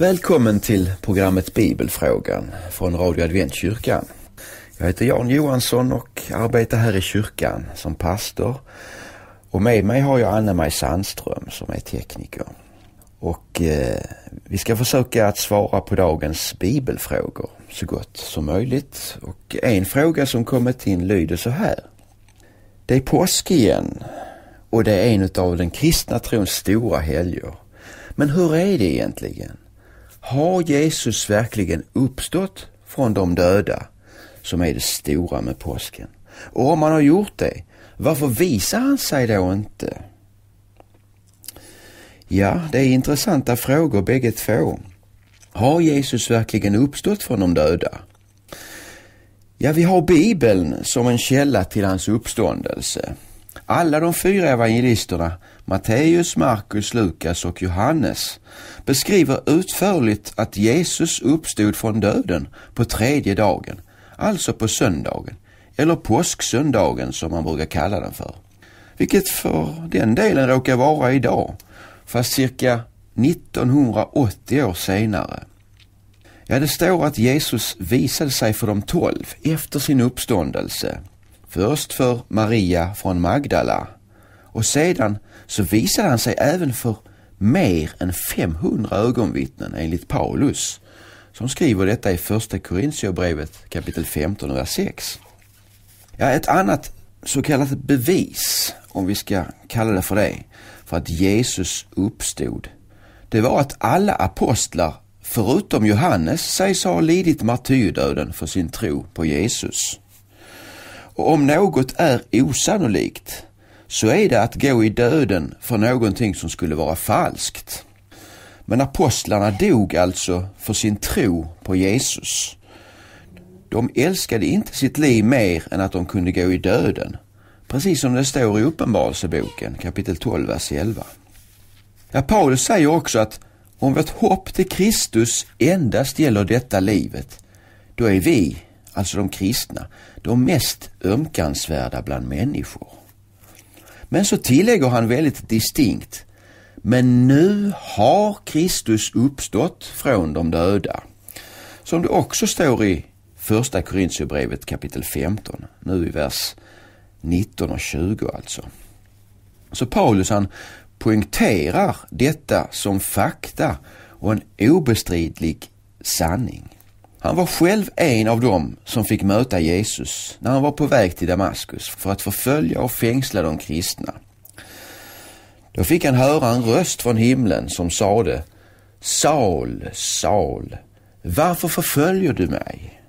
Välkommen till programmet Bibelfrågan från Radio Adventkyrkan. Jag heter Jan Johansson och arbetar här i kyrkan som pastor. Och med mig har jag Anna-Maj Sandström som är tekniker. Och eh, vi ska försöka att svara på dagens bibelfrågor så gott som möjligt. Och en fråga som kommit in lyder så här. Det är påsk igen och det är en av den kristna trons stora helger. Men hur är det egentligen? Har Jesus verkligen uppstått från de döda som är det stora med påsken? Och om han har gjort det, varför visar han sig då inte? Ja, det är intressanta frågor bägge två. Har Jesus verkligen uppstått från de döda? Ja, vi har Bibeln som en källa till hans uppståndelse. Alla de fyra evangelisterna, Matteus, Markus, Lukas och Johannes, beskriver utförligt att Jesus uppstod från döden på tredje dagen, alltså på söndagen, eller påsksöndagen som man brukar kalla den för. Vilket för den delen råkar vara idag, fast cirka 1980 år senare. Ja, det står att Jesus visade sig för de tolv efter sin uppståndelse Först för Maria från Magdala och sedan så visade han sig även för mer än 500 ögonvittnen enligt Paulus som skriver detta i första Korintierbrevet kapitel 15 vers 6. Ja, ett annat så kallat bevis, om vi ska kalla det för det, för att Jesus uppstod, det var att alla apostlar förutom Johannes sägs ha lidit martyrdöden för sin tro på Jesus. Och om något är osannolikt så är det att gå i döden för någonting som skulle vara falskt. Men apostlarna dog alltså för sin tro på Jesus. De älskade inte sitt liv mer än att de kunde gå i döden. Precis som det står i Uppenbarelseboken kapitel 12, vers 11. Ja, Paulus säger också att om vårt hopp till Kristus endast gäller detta livet, då är vi alltså de kristna, de mest ömkansvärda bland människor. Men så tillägger han väldigt distinkt, men nu har Kristus uppstått från de döda. Som det också står i första Korintierbrevet kapitel 15, nu i vers 19 och 20 alltså. Så Paulus han poängterar detta som fakta och en obestridlig sanning. Han var själv en av dem som fick möta Jesus när han var på väg till Damaskus för att förfölja och fängsla de kristna. Då fick han höra en röst från himlen som sade Saul, Saul, varför förföljer du mig?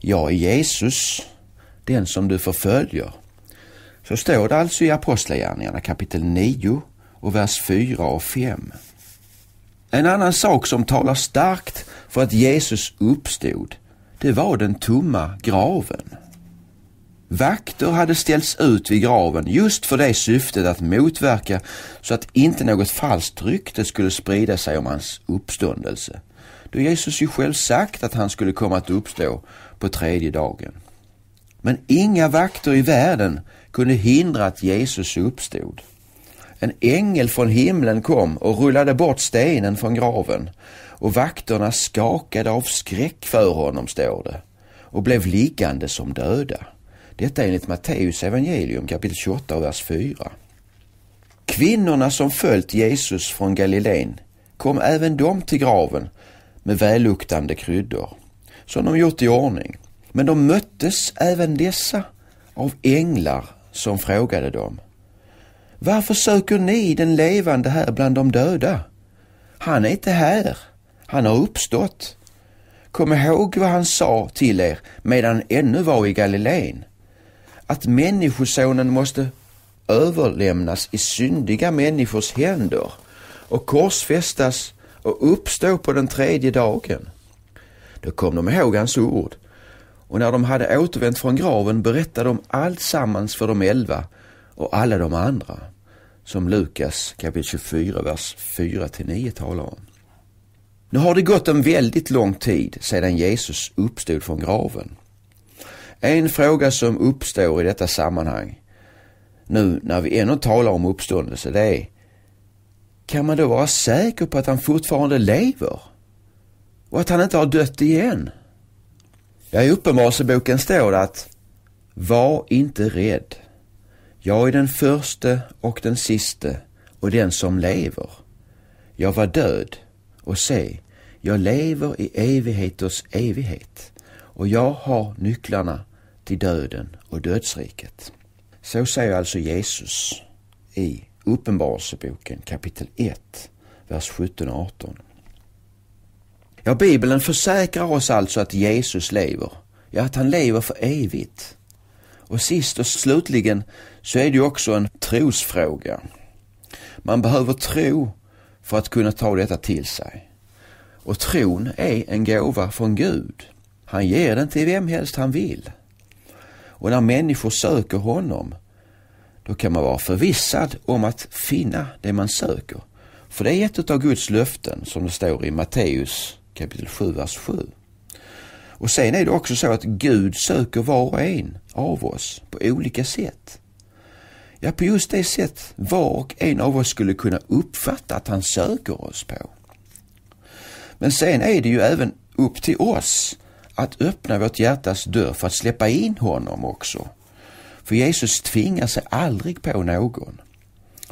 Jag är Jesus, den som du förföljer. Så står det alltså i Apostlagärningarna kapitel 9 och vers 4 och 5. En annan sak som talar starkt för att Jesus uppstod, det var den tomma graven. Vakter hade ställts ut vid graven just för det syftet att motverka så att inte något falskt rykte skulle sprida sig om hans uppståndelse. Då Jesus ju själv sagt att han skulle komma att uppstå på tredje dagen. Men inga vakter i världen kunde hindra att Jesus uppstod. En ängel från himlen kom och rullade bort stenen från graven och vakterna skakade av skräck för honom, står det, och blev liggande som döda. Detta enligt Matteus evangelium kapitel 28 och vers 4. Kvinnorna som följt Jesus från Galileen kom även de till graven med välluktande kryddor som de gjort i ordning. Men de möttes även dessa av änglar som frågade dem varför söker ni den levande här bland de döda? Han är inte här. Han har uppstått. Kom ihåg vad han sa till er medan han ännu var i Galileen. Att Människosonen måste överlämnas i syndiga människors händer och korsfästas och uppstå på den tredje dagen. Då kom de ihåg hans ord och när de hade återvänt från graven berättade de allt sammans för de elva och alla de andra som Lukas kapitel 24, vers 4 till 9 talar om. Nu har det gått en väldigt lång tid sedan Jesus uppstod från graven. En fråga som uppstår i detta sammanhang nu när vi ännu talar om uppståndelse det är kan man då vara säker på att han fortfarande lever? Och att han inte har dött igen? Ja, i Uppenbarelseboken står det att var inte rädd. Jag är den förste och den siste och den som lever. Jag var död och se, jag lever i evigheters evighet och jag har nycklarna till döden och dödsriket. Så säger alltså Jesus i Uppenbarelseboken kapitel 1, vers 17 och 18. Ja, Bibeln försäkrar oss alltså att Jesus lever, ja att han lever för evigt. Och sist och slutligen så är det ju också en trosfråga. Man behöver tro för att kunna ta detta till sig. Och tron är en gåva från Gud. Han ger den till vem helst han vill. Och när människor söker honom, då kan man vara förvissad om att finna det man söker. För det är ett av Guds löften som det står i Matteus kapitel 7, vers 7. Och sen är det också så att Gud söker var och en av oss på olika sätt. Ja, på just det sätt var och en av oss skulle kunna uppfatta att han söker oss på. Men sen är det ju även upp till oss att öppna vårt hjärtas dörr för att släppa in honom också. För Jesus tvingar sig aldrig på någon.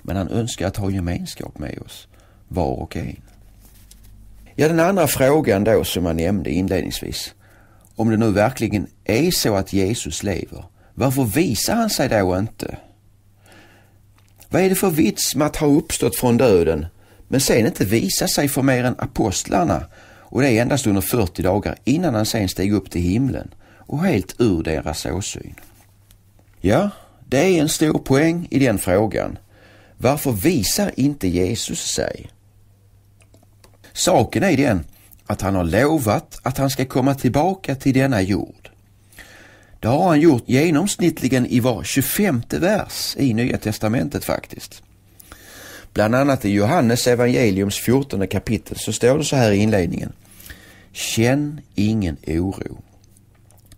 Men han önskar att ha gemenskap med oss, var och en. Ja, den andra frågan då som jag nämnde inledningsvis. Om det nu verkligen är så att Jesus lever, varför visar han sig då inte? Vad är det för vits med att ha uppstått från döden men sen inte visa sig för mer än apostlarna och det är endast under 40 dagar innan han sen steg upp till himlen och helt ur deras åsyn. Ja, det är en stor poäng i den frågan. Varför visar inte Jesus sig? Saken är den att han har lovat att han ska komma tillbaka till denna jord. Det har han gjort genomsnittligen i var 25 vers i Nya Testamentet faktiskt. Bland annat i Johannes evangeliums 14 kapitel så står det så här i inledningen. Känn ingen oro.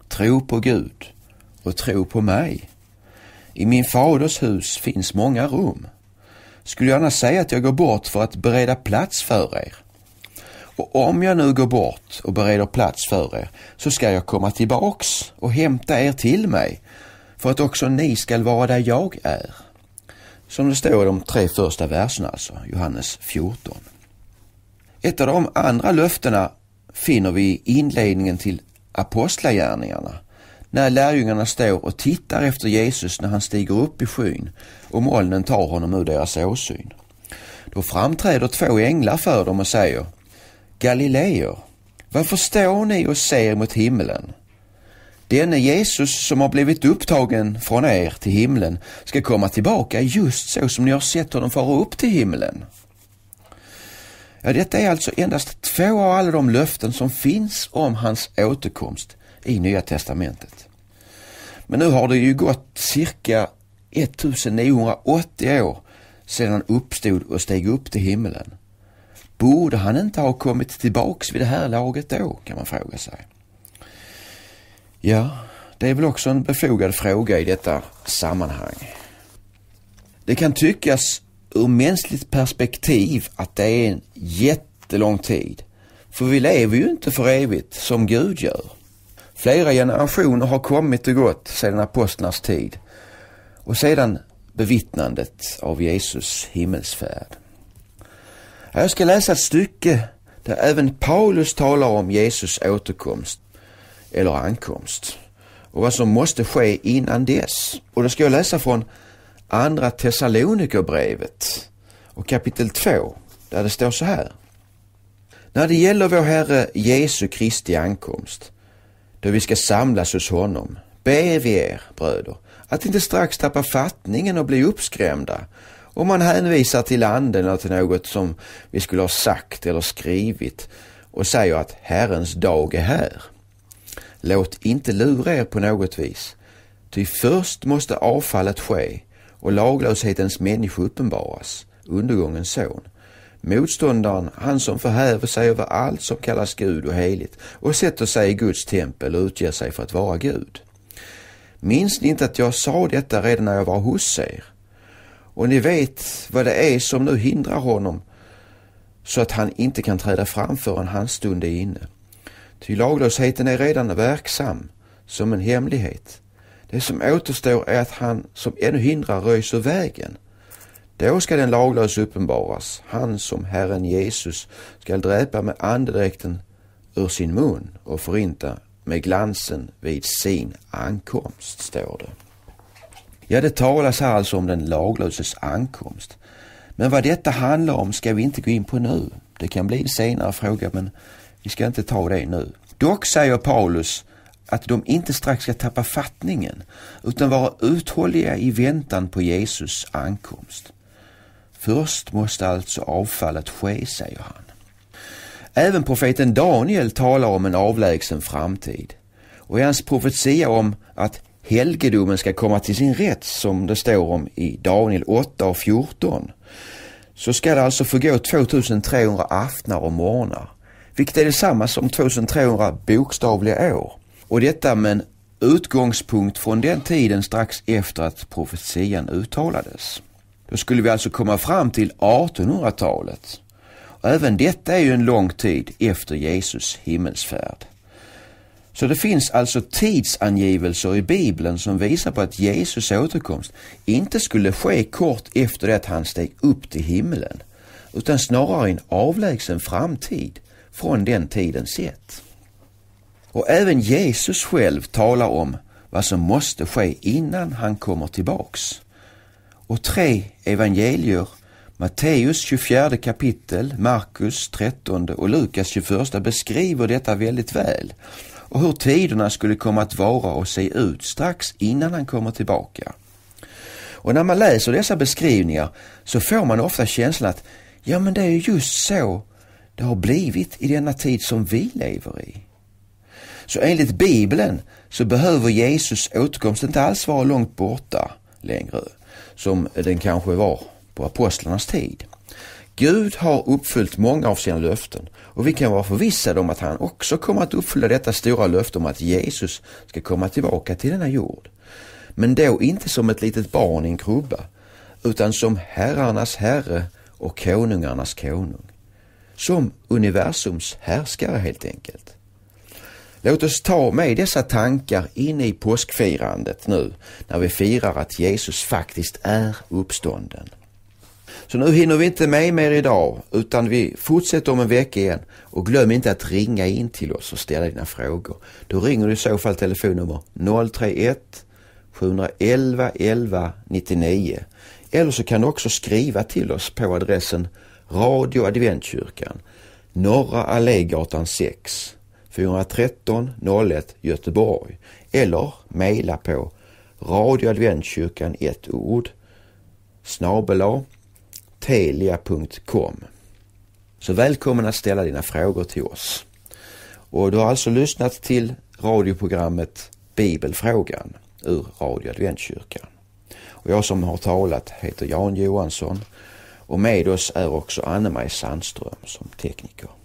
Tro på Gud och tro på mig. I min faders hus finns många rum. Skulle gärna säga att jag går bort för att bereda plats för er. Och om jag nu går bort och bereder plats för er så ska jag komma tillbaks och hämta er till mig för att också ni skall vara där jag är. Som det står i de tre första verserna alltså, Johannes 14. Ett av de andra löftena finner vi i inledningen till Apostlagärningarna när lärjungarna står och tittar efter Jesus när han stiger upp i skyn och molnen tar honom ur deras åsyn. Då framträder två änglar för dem och säger Galileer, varför står ni och ser mot himlen? Denne Jesus som har blivit upptagen från er till himlen ska komma tillbaka just så som ni har sett honom fara upp till himlen. Ja, detta är alltså endast två av alla de löften som finns om hans återkomst i Nya Testamentet. Men nu har det ju gått cirka 1980 år sedan han uppstod och steg upp till himlen. Borde han inte ha kommit tillbaks vid det här laget då, kan man fråga sig. Ja, det är väl också en befogad fråga i detta sammanhang. Det kan tyckas ur mänskligt perspektiv att det är en jättelång tid. För vi lever ju inte för evigt som Gud gör. Flera generationer har kommit och gått sedan apostlarnas tid och sedan bevittnandet av Jesus himmelsfärd. Jag ska läsa ett stycke där även Paulus talar om Jesus återkomst eller ankomst och vad som måste ske innan dess. Och då ska jag läsa från Andra Thessalonikerbrevet och kapitel 2 där det står så här. När det gäller vår Herre Jesu Kristi ankomst, då vi ska samlas hos honom, ber vi er bröder att inte strax tappa fattningen och bli uppskrämda om man hänvisar till anden eller till något som vi skulle ha sagt eller skrivit och säger att Herrens dag är här. Låt inte lura er på något vis, ty först måste avfallet ske och laglöshetens människa uppenbaras, undergångens son. Motståndaren, han som förhäver sig över allt som kallas Gud och heligt och sätter sig i Guds tempel och utger sig för att vara Gud. Minns ni inte att jag sa detta redan när jag var hos er? Och ni vet vad det är som nu hindrar honom så att han inte kan träda fram förrän hans stund är inne. Ty laglösheten är redan verksam som en hemlighet. Det som återstår är att han som ännu hindrar röjs ur vägen. Då ska den laglöse uppenbaras, han som Herren Jesus ska dräpa med andedräkten ur sin mun och förinta med glansen vid sin ankomst, står det. Ja, det talas här alltså om den laglöses ankomst. Men vad detta handlar om ska vi inte gå in på nu. Det kan bli en senare fråga men vi ska inte ta det nu. Dock säger Paulus att de inte strax ska tappa fattningen utan vara uthålliga i väntan på Jesus ankomst. Först måste alltså avfallet ske, säger han. Även profeten Daniel talar om en avlägsen framtid och i hans profetia om att helgedomen ska komma till sin rätt som det står om i Daniel 8 och 14 så ska det alltså förgå 2300 aftnar och morgnar. Vilket är detsamma som 2300 bokstavliga år. Och detta med en utgångspunkt från den tiden strax efter att profetian uttalades. Då skulle vi alltså komma fram till 1800-talet. även detta är ju en lång tid efter Jesus himmelsfärd. Så det finns alltså tidsangivelser i Bibeln som visar på att Jesus återkomst inte skulle ske kort efter det att han steg upp till himlen, utan snarare i en avlägsen framtid från den tiden sett. Och även Jesus själv talar om vad som måste ske innan han kommer tillbaks. Och tre evangelier, Matteus 24 kapitel, Markus 13 och Lukas 21 beskriver detta väldigt väl och hur tiderna skulle komma att vara och se ut strax innan han kommer tillbaka. Och när man läser dessa beskrivningar så får man ofta känslan att ja men det är just så det har blivit i denna tid som vi lever i. Så enligt Bibeln så behöver Jesus återkomst inte alls vara långt borta längre som den kanske var på apostlarnas tid. Gud har uppfyllt många av sina löften och vi kan vara förvissade om att han också kommer att uppfylla detta stora löfte om att Jesus ska komma tillbaka till denna jord. Men då inte som ett litet barn i en krubba utan som herrarnas herre och konungarnas konung. Som universums härskare helt enkelt. Låt oss ta med dessa tankar in i påskfirandet nu när vi firar att Jesus faktiskt är uppstånden. Så nu hinner vi inte med mer idag utan vi fortsätter om en vecka igen och glöm inte att ringa in till oss och ställa dina frågor. Då ringer du i så fall telefonnummer 031 711 11 99 eller så kan du också skriva till oss på adressen Radio Adventkyrkan Norra Allégatan 6 413 01 Göteborg eller mejla på radioadventkyrkan ett ord snabel telia.com. Så välkommen att ställa dina frågor till oss. Och du har alltså lyssnat till radioprogrammet Bibelfrågan ur Radio Adventkyrkan. Och jag som har talat heter Jan Johansson och med oss är också Anne-Maj Sandström som tekniker.